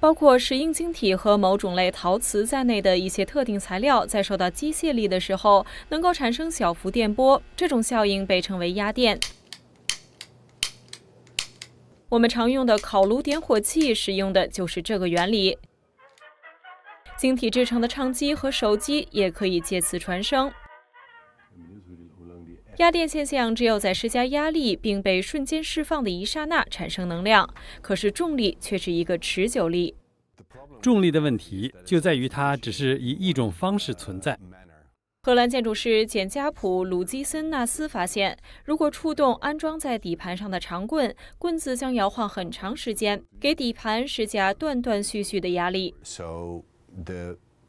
包括石英晶体和某种类陶瓷在内的一些特定材料，在受到机械力的时候，能够产生小幅电波，这种效应被称为压电。我们常用的烤炉点火器使用的就是这个原理。晶体制成的唱机和手机也可以借此传声。压电现象只有在施加压力并被瞬间释放的一刹那产生能量，可是重力却是一个持久力。重力的问题就在于它只是以一种方式存在。荷兰建筑师简加普鲁基森纳斯发现，如果触动安装在底盘上的长棍，棍子将摇晃很长时间，给底盘施加断断续续的压力。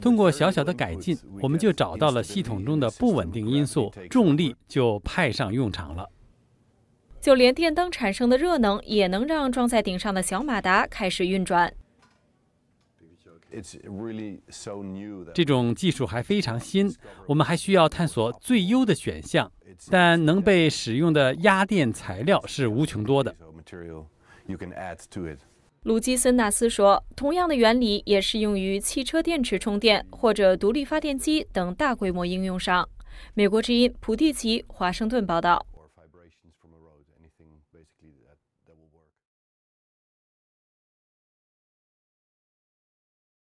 通过小小的改进，我们就找到了系统中的不稳定因素，重力就派上用场了。就连电灯产生的热能也能让装在顶上的小马达开始运转。这种技术还非常新，我们还需要探索最优的选项，但能被使用的压电材料是无穷多的。卢基森纳斯说：“同样的原理也适用于汽车电池充电或者独立发电机等大规模应用上。”美国之音普蒂奇，华盛顿报道。